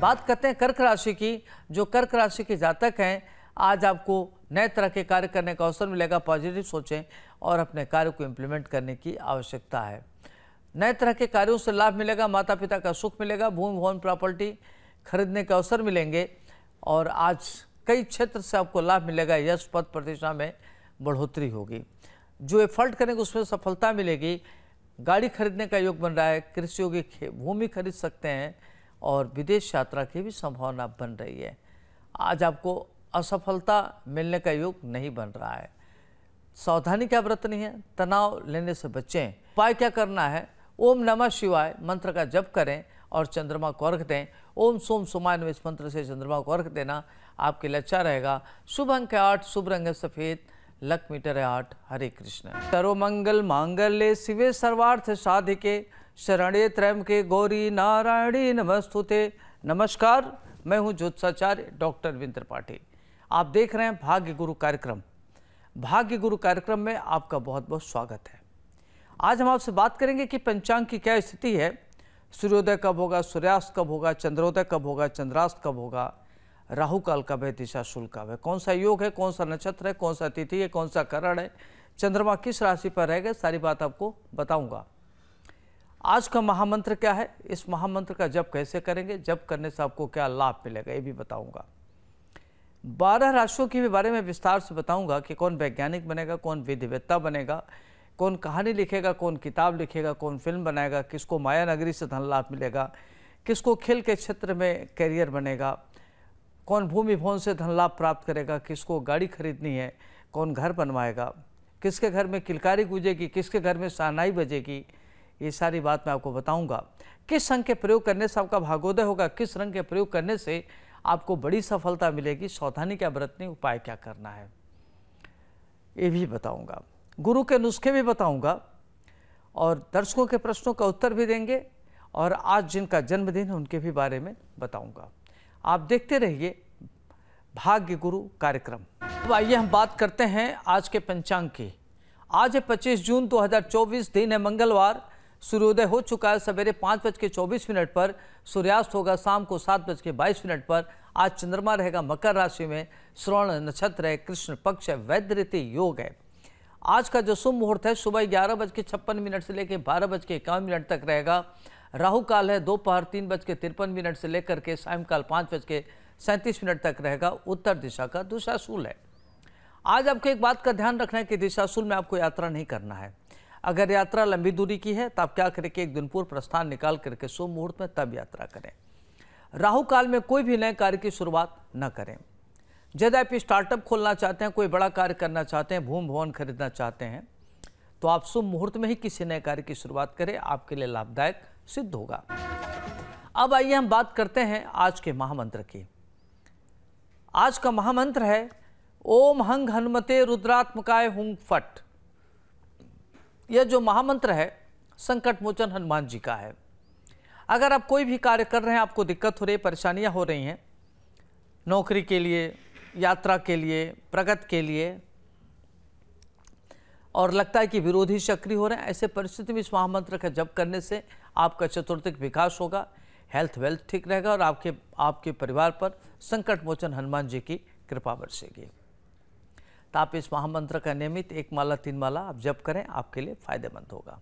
बात करते हैं कर्क राशि की जो कर्क राशि के जातक हैं आज आपको नए तरह के कार्य करने का अवसर मिलेगा पॉजिटिव सोचें और अपने कार्य को इम्प्लीमेंट करने की आवश्यकता है नए तरह के कार्यों से लाभ मिलेगा माता पिता का सुख मिलेगा भूमि भवन प्रॉपर्टी खरीदने के अवसर मिलेंगे और आज कई क्षेत्र से आपको लाभ मिलेगा यश पद प्रतिष्ठा में बढ़ोतरी होगी जो एफर्ट करेंगे उसमें सफलता मिलेगी गाड़ी खरीदने का योग बन रहा है कृषि योगी भूमि खरीद सकते हैं और विदेश यात्रा की भी संभावना बन रही है आज आपको असफलता मिलने का योग नहीं बन रहा है सावधानी क्या बरतनी है तनाव लेने से बचें उपाय क्या करना है ओम नमः शिवाय मंत्र का जप करें और चंद्रमा को अर्घ दें ओम सोम सुमायन इस मंत्र से चंद्रमा को अर्घ देना आपके लिए अच्छा रहेगा शुभ अंक आठ शुभ रंग सफ़ेद लक मीटर आठ हरे कृष्ण मंगल मांगल्य शिवे सर्वार्थ साधिके शरणे त्रैम के गौरी नारायणी नमस्तुते नमस्कार मैं हूं ज्योत्साचार्य डॉक्टर विंद्र पाठी आप देख रहे हैं भाग्य गुरु कार्यक्रम भाग्य गुरु कार्यक्रम में आपका बहुत बहुत स्वागत है आज हम आपसे बात करेंगे कि पंचांग की क्या स्थिति है सूर्योदय कब होगा सूर्यास्त कब होगा चंद्रोदय कब होगा चंद्रास्त कब होगा राहु काल का वह दिशा शुल्क है कौन सा योग है कौन सा नक्षत्र है कौन सा तिथि है कौन सा करण है चंद्रमा किस राशि पर रहेगा सारी बात आपको बताऊंगा आज का महामंत्र क्या है इस महामंत्र का जप कैसे करेंगे जप करने से आपको क्या लाभ मिलेगा ये भी बताऊंगा बारह राशियों के बारे में विस्तार से बताऊंगा कि कौन वैज्ञानिक बनेगा कौन विधिवेत्ता बनेगा कौन कहानी लिखेगा कौन किताब लिखेगा कौन फिल्म बनाएगा किसको माया नगरी से धन लाभ मिलेगा किसको खेल के क्षेत्र में करियर बनेगा कौन भूमि भवन से धन लाभ प्राप्त करेगा किसको गाड़ी खरीदनी है कौन घर बनवाएगा किसके घर में किलकारी गूंजेगी किसके घर में सहनाई बजेगी ये सारी बात मैं आपको बताऊंगा किस रंग के प्रयोग करने से आपका भागोदय होगा किस रंग के प्रयोग करने से आपको बड़ी सफलता मिलेगी सावधानी क्या बरतनी उपाय क्या करना है ये भी बताऊंगा गुरु के नुस्खे भी बताऊंगा और दर्शकों के प्रश्नों का उत्तर भी देंगे और आज जिनका जन्मदिन है उनके भी बारे में बताऊंगा आप देखते रहिए भाग्य गुरु कार्यक्रम अब आइए हम बात करते हैं आज के पंचांग की आज है 25 जून 2024 दिन है मंगलवार सूर्योदय हो चुका है सवेरे पाँच बज के चौबीस मिनट पर सूर्यास्त होगा शाम को सात बज के बाईस मिनट पर आज चंद्रमा रहेगा मकर राशि में श्रवण नक्षत्र है कृष्ण पक्ष है रीति योग है आज का जो शुभ मुहूर्त है सुबह ग्यारह बज के छप्पन मिनट से लेकर बारह बज के इक्यावन मिनट तक रहेगा राहु काल है दोपहर तीन बज के तिरपन मिनट से लेकर के सायंकाल पाँच बज के सैंतीस मिनट तक रहेगा उत्तर दिशा का सूल है आज आपको एक बात का ध्यान रखना है कि सूल में आपको यात्रा नहीं करना है अगर यात्रा लंबी दूरी की है तो आप क्या करें कि एक दिन पूर्व प्रस्थान निकाल करके शुभ मुहूर्त में तब यात्रा करें राहु काल में कोई भी नए कार्य की शुरुआत न करें जब आप स्टार्टअप खोलना चाहते हैं कोई बड़ा कार्य करना चाहते हैं भूम भवन खरीदना चाहते हैं तो आप शुभ मुहूर्त में ही किसी नए कार्य की शुरुआत करें आपके लिए लाभदायक सिद्ध होगा अब आइए हम बात करते हैं आज के महामंत्र की आज का महामंत्र है ओम हंग हनुमते रुद्रात्मकाय हुंग फट यह जो महामंत्र है संकट मोचन हनुमान जी का है अगर आप कोई भी कार्य कर रहे हैं आपको दिक्कत हो रही है परेशानियां हो रही हैं नौकरी के लिए यात्रा के लिए प्रगति के लिए और लगता है कि विरोधी सक्रिय हो रहे हैं ऐसे परिस्थिति में इस महामंत्र का जप करने से आपका चतुर्थिक विकास होगा हेल्थ वेल्थ ठीक रहेगा और आपके आपके परिवार पर संकट मोचन हनुमान जी की कृपा बरसेगी तो आप इस महामंत्र का नियमित एक माला तीन माला आप जप करें आपके लिए फायदेमंद होगा